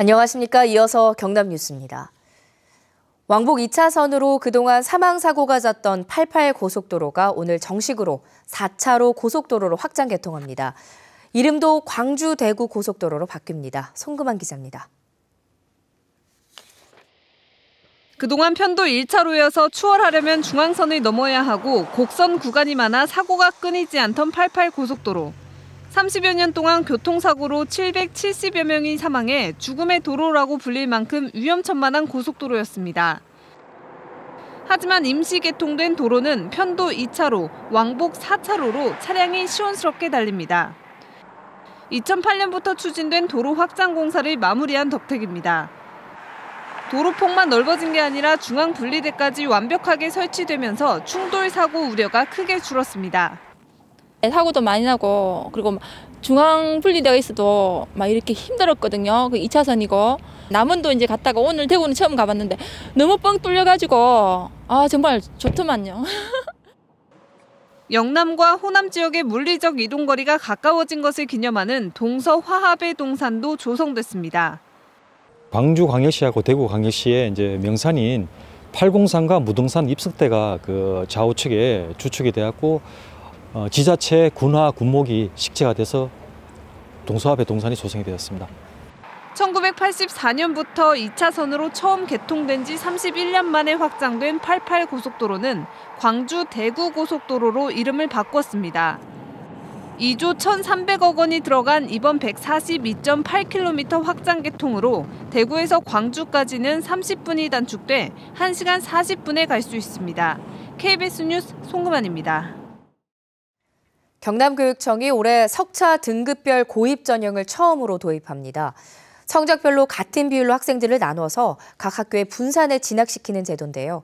안녕하십니까. 이어서 경남 뉴스입니다. 왕복 2차선으로 그동안 사망사고가 잦던 88고속도로가 오늘 정식으로 4차로 고속도로로 확장 개통합니다. 이름도 광주 대구 고속도로로 바뀝니다. 송금환 기자입니다. 그동안 편도 1차로여서 추월하려면 중앙선을 넘어야 하고 곡선 구간이 많아 사고가 끊이지 않던 88 고속도로. 30여 년 동안 교통사고로 770여 명이 사망해 죽음의 도로라고 불릴 만큼 위험천만한 고속도로였습니다. 하지만 임시 개통된 도로는 편도 2차로, 왕복 4차로로 차량이 시원스럽게 달립니다. 2008년부터 추진된 도로 확장 공사를 마무리한 덕택입니다. 도로폭만 넓어진 게 아니라 중앙 분리대까지 완벽하게 설치되면서 충돌 사고 우려가 크게 줄었습니다. 사고도 많이 나고 그리고 중앙 분리대가 있어도 막 이렇게 힘들었거든요. 그 2차선이고 남원도 이제 갔다가 오늘 대구는 처음 가봤는데 너무 뻥 뚫려가지고 아 정말 좋더만요. 영남과 호남 지역의 물리적 이동 거리가 가까워진 것을 기념하는 동서 화합의 동산도 조성됐습니다. 광주 광역시하고 대구 광역시의 이제 명산인 팔공산과 무등산 입석대가 그 좌우측에 주축이 되었고 어, 지자체 군화 군목이 식재가 돼서 동서화배 동산이 조성이 되었습니다. 1984년부터 2차선으로 처음 개통된 지 31년 만에 확장된 88고속도로는 광주 대구 고속도로로 이름을 바꿨습니다. 2조 1,300억 원이 들어간 이번 142.8km 확장 개통으로 대구에서 광주까지는 30분이 단축돼 1시간 40분에 갈 수 있습니다. KBS 뉴스 송금환입니다. 경남교육청이 올해 석차 등급별 고입 전형을 처음으로 도입합니다. 성적별로 같은 비율로 학생들을 나눠서 각 학교에 분산해 진학시키는 제도인데요.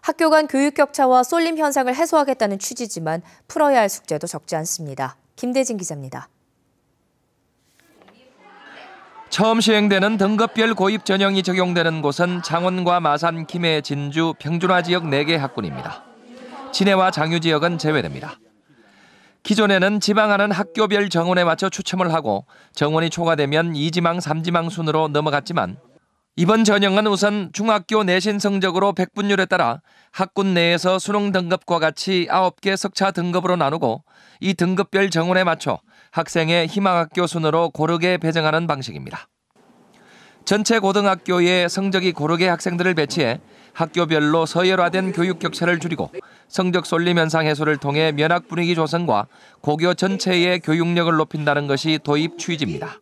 학교 간 교육 격차와 쏠림 현상을 해소하겠다는 취지지만 풀어야 할 숙제도 적지 않습니다. 김대진 기자입니다. 처음 시행되는 등급별 고입 전형이 적용되는 곳은 창원과 마산, 김해, 진주, 평준화 지역 4개 학군입니다. 진해와 장유 지역은 제외됩니다. 기존에는 지방하는 학교별 정원에 맞춰 추첨을 하고 정원이 초과되면 2지망, 3지망 순으로 넘어갔지만 이번 전형은 우선 중학교 내신 성적으로 백분율에 따라 학군 내에서 수능 등급과 같이 9개 석차 등급으로 나누고 이 등급별 정원에 맞춰 학생의 희망학교 순으로 고르게 배정하는 방식입니다. 전체 고등학교에 성적이 고르게 학생들을 배치해 학교별로 서열화된 교육 격차를 줄이고 성적 쏠림 현상 해소를 통해 면학 분위기 조성과 고교 전체의 교육력을 높인다는 것이 도입 취지입니다.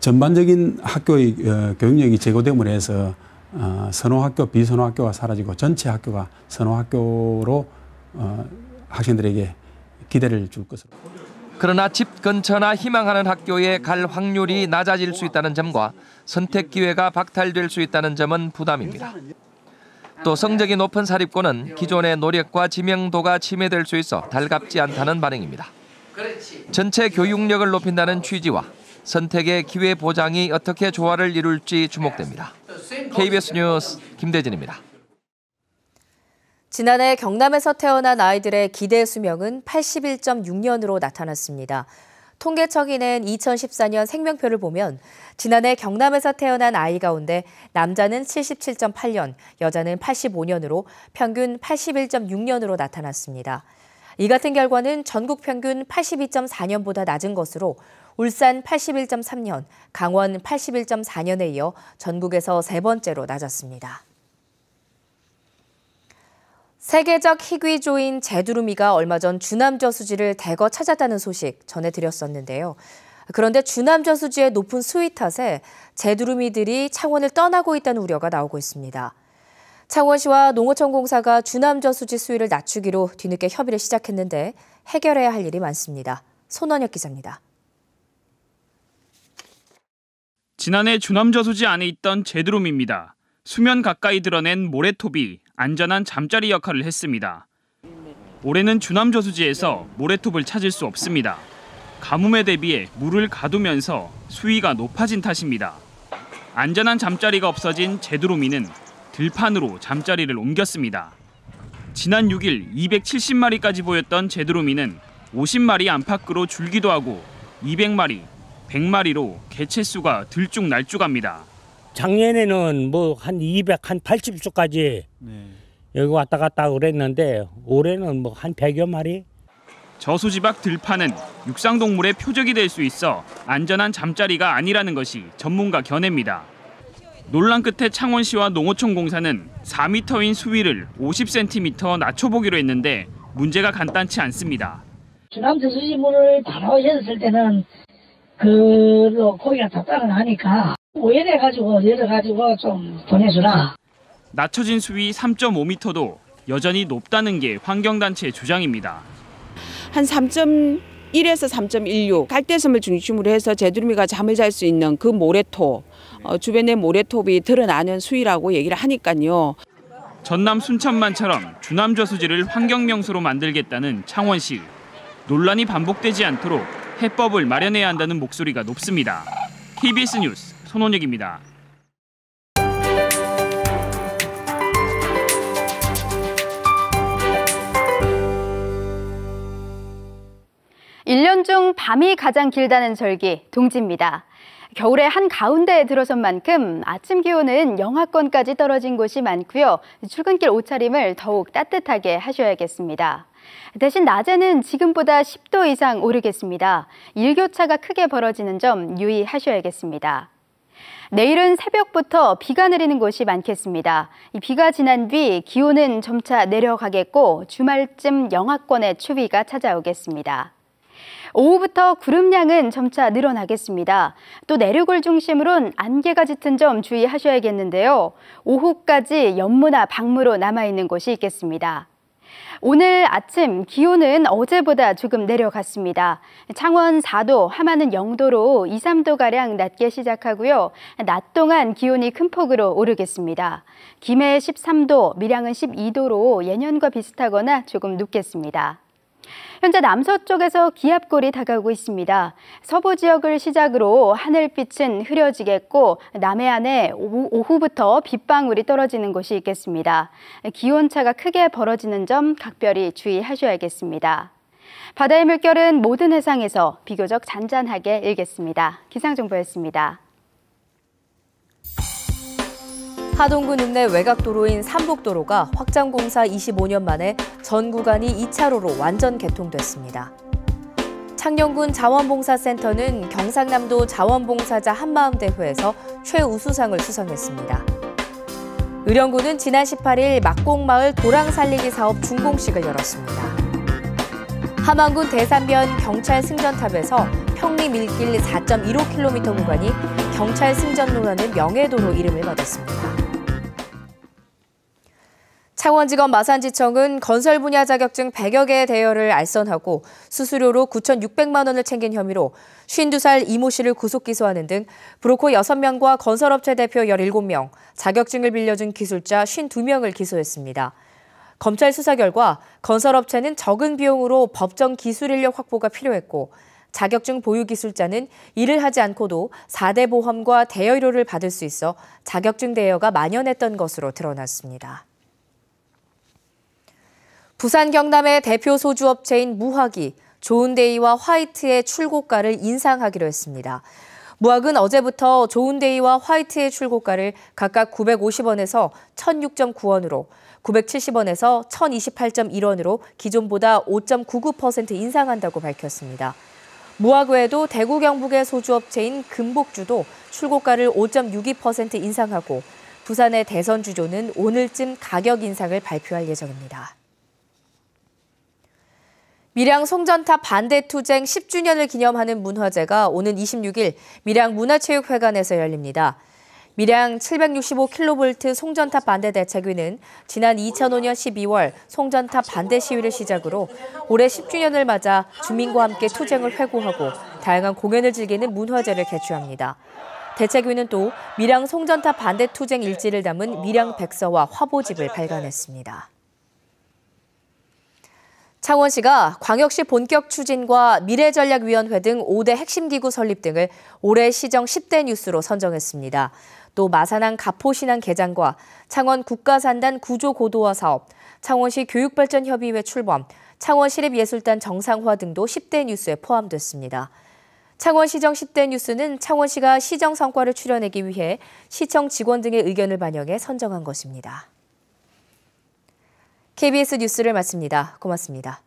전반적인 학교의 어, 교육력이 제고됨으로 해서 어, 선호학교, 비선호학교가 사라지고 전체 학교가 선호학교로 어, 학생들에게 기대를 줄 것으로. 그러나 집 근처나 희망하는 학교에 갈 확률이 낮아질 수 있다는 점과 선택 기회가 박탈될 수 있다는 점은 부담입니다. 또 성적이 높은 사립고는 기존의 노력과 지명도가 침해될 수 있어 달갑지 않다는 반응입니다. 전체 교육력을 높인다는 취지와 선택의 기회 보장이 어떻게 조화를 이룰지 주목됩니다. KBS 뉴스 김대진입니다. 지난해 경남에서 태어난 아이들의 기대 수명은 81.6년으로 나타났습니다. 통계청이 낸 2014년 생명표를 보면 지난해 경남에서 태어난 아이 가운데 남자는 77.8년, 여자는 85년으로 평균 81.6년으로 나타났습니다. 이 같은 결과는 전국 평균 82.4년보다 낮은 것으로 울산 81.3년, 강원 81.4년에 이어 전국에서 세 번째로 낮았습니다. 세계적 희귀조인 제두루미가 얼마 전 주남저수지를 대거 찾았다는 소식 전해드렸었는데요. 그런데 주남저수지의 높은 수위 탓에 제두루미들이 창원을 떠나고 있다는 우려가 나오고 있습니다. 창원시와 농어촌공사가 주남저수지 수위를 낮추기로 뒤늦게 협의를 시작했는데 해결해야 할 일이 많습니다. 손원혁 기자입니다. 지난해 주남저수지 안에 있던 제두루미입니다. 수면 가까이 드러낸 모래톱이 안전한 잠자리 역할을 했습니다. 올해는 주남 저수지에서 모래톱을 찾을 수 없습니다. 가뭄에 대비해 물을 가두면서 수위가 높아진 탓입니다. 안전한 잠자리가 없어진 제두로미는 들판으로 잠자리를 옮겼습니다. 지난 6일 270마리까지 보였던 제두로미는 50마리 안팎으로 줄기도 하고 200마리, 100마리로 개체수가 들쭉날쭉합니다. 작년에는 뭐 한 200, 한 80수까지 네. 여기 왔다 갔다 그랬는데 올해는 뭐 한 100여 마리? 저수지박 들판은 육상동물의 표적이 될 수 있어 안전한 잠자리가 아니라는 것이 전문가 견해입니다. 논란 끝에 창원시와 농어촌 공사는 4m인 수위를 50cm 낮춰보기로 했는데 문제가 간단치 않습니다. 지난 저 수지물을 바로 였을 때는 그로 고기가 그, 답답을 하니까 오해를 뭐 가지고 얘를 가지고 좀 보내주라. 낮춰진 수위 3.5m도 여전히 높다는 게 환경단체의 주장입니다. 한 3.1에서 3.16 갈대섬을 중심으로 해서 제두루미가 잠을 잘 수 있는 그 모래톱 어, 주변의 모래톱이 드러나는 수위라고 얘기를 하니까요. 전남 순천만처럼 주남저수지를 환경명소로 만들겠다는 창원시 논란이 반복되지 않도록 해법을 마련해야 한다는 목소리가 높습니다. KBS 뉴스 손원익입니다. 1년중 밤이 가장 길다는 절기 동지입니다. 겨울의 한 가운데에 들어선 만큼 아침 기온은 영하권까지 떨어진 곳이 많고요. 출근길 옷차림을 더욱 따뜻하게 하셔야겠습니다. 대신 낮에는 지금보다 10도 이상 오르겠습니다. 일교차가 크게 벌어지는 점 유의하셔야겠습니다. 내일은 새벽부터 비가 내리는 곳이 많겠습니다. 비가 지난 뒤 기온은 점차 내려가겠고 주말쯤 영하권의 추위가 찾아오겠습니다. 오후부터 구름량은 점차 늘어나겠습니다. 또 내륙을 중심으론 안개가 짙은 점 주의하셔야겠는데요. 오후까지 연무나 박무로 남아있는 곳이 있겠습니다. 오늘 아침 기온은 어제보다 조금 내려갔습니다. 창원 4도, 함안은 0도로 2, 3도가량 낮게 시작하고요. 낮 동안 기온이 큰 폭으로 오르겠습니다. 김해 13도, 밀양은 12도로 예년과 비슷하거나 조금 높겠습니다. 현재 남서쪽에서 기압골이 다가오고 있습니다. 서부 지역을 시작으로 하늘빛은 흐려지겠고 남해안에 오후부터 빗방울이 떨어지는 곳이 있겠습니다. 기온차가 크게 벌어지는 점 각별히 주의하셔야겠습니다. 바다의 물결은 모든 해상에서 비교적 잔잔하게 일겠습니다. 기상정보였습니다. 하동군 읍내 외곽도로인 삼북도로가 확장공사 25년 만에 전 구간이 2차로로 완전 개통됐습니다. 창녕군 자원봉사센터는 경상남도 자원봉사자 한마음대회에서 최우수상을 수상했습니다. 의령군은 지난 18일 막곡마을 도랑살리기 사업 준공식을 열었습니다. 하만군 대산변 경찰 승전탑에서 평리 밀길 4.15km 구간이 경찰 승전로라는 명예도로 이름을 받았습니다. 창원지검 마산지청은 건설 분야 자격증 100여 개의 대여를 알선하고 수수료로 9,600만 원을 챙긴 혐의로 52살 이모 씨를 구속 기소하는 등 브로커 6명과 건설업체 대표 17명, 자격증을 빌려준 기술자 52명을 기소했습니다. 검찰 수사 결과 건설업체는 적은 비용으로 법정 기술 인력 확보가 필요했고 자격증 보유 기술자는 일을 하지 않고도 4대 보험과 대여료를 받을 수 있어 자격증 대여가 만연했던 것으로 드러났습니다. 부산 경남의 대표 소주업체인 무학이 좋은데이와 화이트의 출고가를 인상하기로 했습니다. 무학은 어제부터 좋은데이와 화이트의 출고가를 각각 950원에서 1,006.9원으로, 970원에서 1,028.1원으로 기존보다 5.99% 인상한다고 밝혔습니다. 무학 외에도 대구 경북의 소주업체인 금복주도 출고가를 5.62% 인상하고 부산의 대선주조는 오늘쯤 가격 인상을 발표할 예정입니다. 밀양 송전탑 반대 투쟁 10주년을 기념하는 문화제가 오는 26일 밀양 문화체육회관에서 열립니다. 밀양 765kV 송전탑 반대 대책위는 지난 2005년 12월 송전탑 반대 시위를 시작으로 올해 10주년을 맞아 주민과 함께 투쟁을 회고하고 다양한 공연을 즐기는 문화제를 개최합니다. 대책위는 또 밀양 송전탑 반대 투쟁 일지를 담은 밀양 백서와 화보집을 발간했습니다. 창원시가 광역시 본격 추진과 미래전략위원회 등 5대 핵심기구 설립 등을 올해 시정 10대 뉴스로 선정했습니다. 또 마산항 가포신항 개장과 창원 국가산단 구조고도화 사업, 창원시 교육발전협의회 출범, 창원시립예술단 정상화 등도 10대 뉴스에 포함됐습니다. 창원시정 10대 뉴스는 창원시가 시정 성과를 출연하기 위해 시청 직원 등의 의견을 반영해 선정한 것입니다. KBS 뉴스를 마칩니다. 고맙습니다.